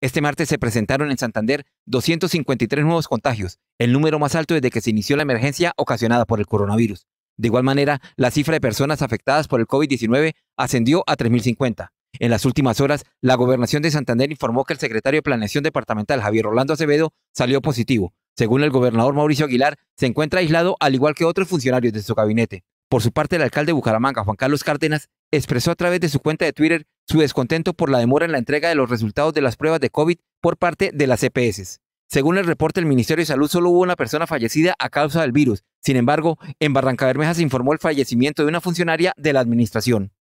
Este martes se presentaron en Santander 253 nuevos contagios, el número más alto desde que se inició la emergencia ocasionada por el coronavirus. De igual manera, la cifra de personas afectadas por el COVID-19 ascendió a 3.050. En las últimas horas, la gobernación de Santander informó que el secretario de Planeación Departamental Javier Rolando Acevedo salió positivo. Según el gobernador Mauricio Aguilar, se encuentra aislado al igual que otros funcionarios de su gabinete. Por su parte, el alcalde de Bucaramanga, Juan Carlos Cárdenas, expresó a través de su cuenta de Twitter su descontento por la demora en la entrega de los resultados de las pruebas de COVID por parte de las EPS. Según el reporte del Ministerio de Salud, solo hubo una persona fallecida a causa del virus. Sin embargo, en Bermeja se informó el fallecimiento de una funcionaria de la administración.